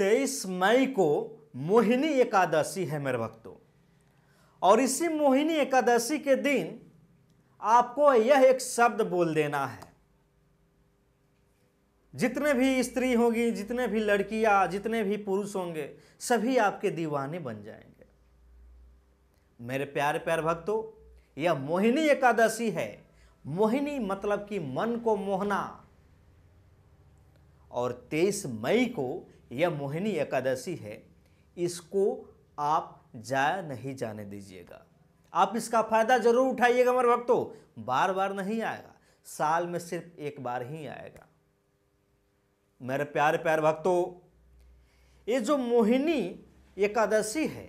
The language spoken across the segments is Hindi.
तेईस मई को मोहिनी एकादशी है मेरे भक्तों और इसी मोहिनी एकादशी के दिन आपको यह एक शब्द बोल देना है जितने भी स्त्री होगी जितने भी लड़कियां जितने भी पुरुष होंगे सभी आपके दीवाने बन जाएंगे मेरे प्यारे प्यार भक्तों यह मोहिनी एकादशी है मोहिनी मतलब कि मन को मोहना और 23 मई को या मोहिनी एकादशी है इसको आप जाया नहीं जाने दीजिएगा आप इसका फ़ायदा ज़रूर उठाइएगा मेरे भक्तों बार बार नहीं आएगा साल में सिर्फ एक बार ही आएगा मेरे प्यारे प्यारे भक्तों ये जो मोहिनी एकादशी है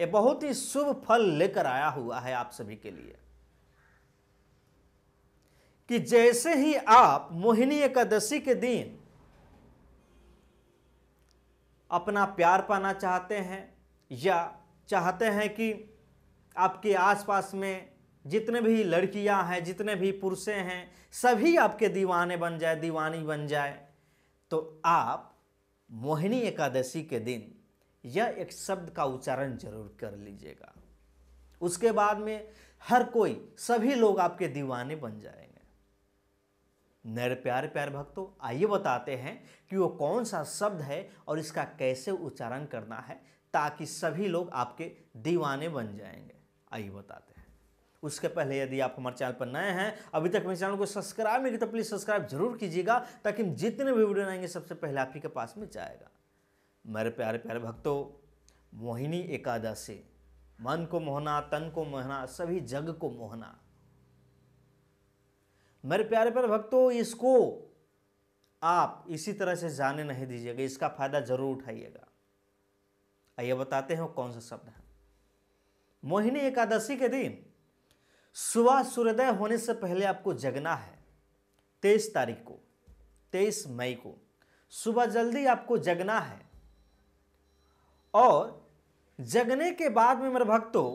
ये बहुत ही शुभ फल लेकर आया हुआ है आप सभी के लिए कि जैसे ही आप मोहिनी एकादशी के दिन अपना प्यार पाना चाहते हैं या चाहते हैं कि आपके आसपास में जितने भी लड़कियां हैं जितने भी पुरुषे हैं सभी आपके दीवाने बन जाए दीवानी बन जाए तो आप मोहिनी एकादशी के दिन यह एक शब्द का उच्चारण जरूर कर लीजिएगा उसके बाद में हर कोई सभी लोग आपके दीवाने बन जाएंगे नर प्यार प्यार भक्तों आइए बताते हैं कि वो कौन सा शब्द है और इसका कैसे उच्चारण करना है ताकि सभी लोग आपके दीवाने बन जाएंगे आइए बताते हैं उसके पहले यदि आप हमारे चैनल पर नए हैं अभी तक मेरे चैनल को सब्सक्राइब नहीं किया तो प्लीज़ सब्सक्राइब जरूर कीजिएगा ताकि हम जितने भी वीडियो आएंगे सबसे पहले आप ही के पास में जाएगा मेरे प्यारे प्यारे भक्तों मोहिनी एकादशी मन को मोहना तन को मोहना सभी जग को मोहना मेरे प्यारे प्यारे भक्तों इसको आप इसी तरह से जाने नहीं दीजिएगा इसका फायदा जरूर उठाइएगा आइए बताते हैं कौन सा शब्द है मोहिनी एकादशी के दिन सुबह सूर्योदय होने से पहले आपको जगना है तेईस तारीख को तेईस मई को सुबह जल्दी आपको जगना है और जगने के बाद में मेरे भक्तों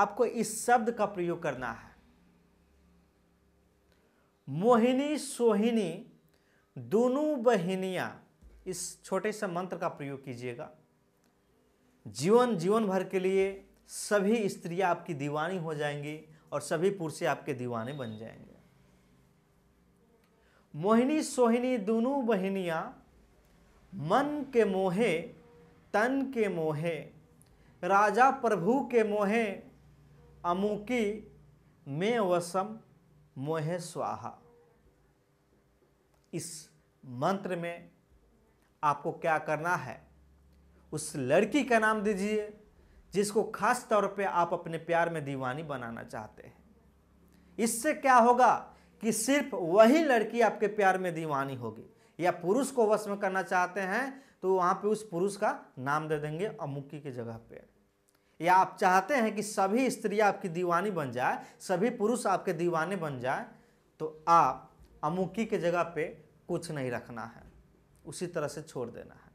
आपको इस शब्द का प्रयोग करना है मोहिनी सोहिनी दोनों बहिनियाँ इस छोटे से मंत्र का प्रयोग कीजिएगा जीवन जीवन भर के लिए सभी स्त्रियाँ आपकी दीवानी हो जाएंगी और सभी पुरुषे आपके दीवाने बन जाएंगे मोहिनी सोहिनी दोनों बहिनियाँ मन के मोहे तन के मोहे राजा प्रभु के मोहे अमुकी में वसम मोह स्वाहा इस मंत्र में आपको क्या करना है उस लड़की का नाम दीजिए जिसको खास तौर पे आप अपने प्यार में दीवानी बनाना चाहते हैं इससे क्या होगा कि सिर्फ वही लड़की आपके प्यार में दीवानी होगी या पुरुष को वश में करना चाहते हैं तो वहाँ पे उस पुरुष का नाम दे देंगे अमुकी की जगह पे या आप चाहते हैं कि सभी स्त्री आपकी दीवानी बन जाए सभी पुरुष आपके दीवाने बन जाए तो आप अमुकी के जगह पे कुछ नहीं रखना है उसी तरह से छोड़ देना है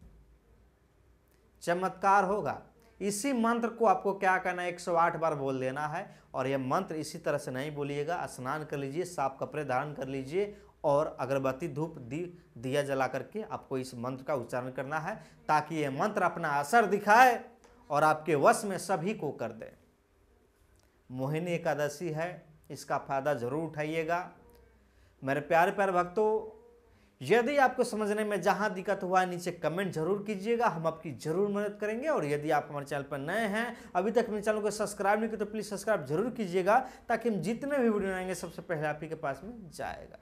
चमत्कार होगा इसी मंत्र को आपको क्या करना है आठ बार बोल देना है और यह मंत्र इसी तरह से नहीं बोलिएगा स्नान कर लीजिए साफ कपड़े धारण कर लीजिए और अगरबत्ती धूप दी दिया जला करके आपको इस मंत्र का उच्चारण करना है ताकि यह मंत्र अपना असर दिखाए और आपके वश में सभी को कर दे मोहिनी एकादशी है इसका फ़ायदा ज़रूर उठाइएगा मेरे प्यारे प्यारे भक्तों यदि आपको समझने में जहाँ दिक्कत हुआ नीचे कमेंट जरूर कीजिएगा हम आपकी जरूर मदद करेंगे और यदि आप हमारे चैनल पर नए हैं अभी तक मेरे चैनल को सब्सक्राइब नहीं किया तो प्लीज़ सब्सक्राइब जरूर कीजिएगा ताकि हम जितने भी वीडियो बनाएंगे सबसे पहले आप ही के पास में जाएगा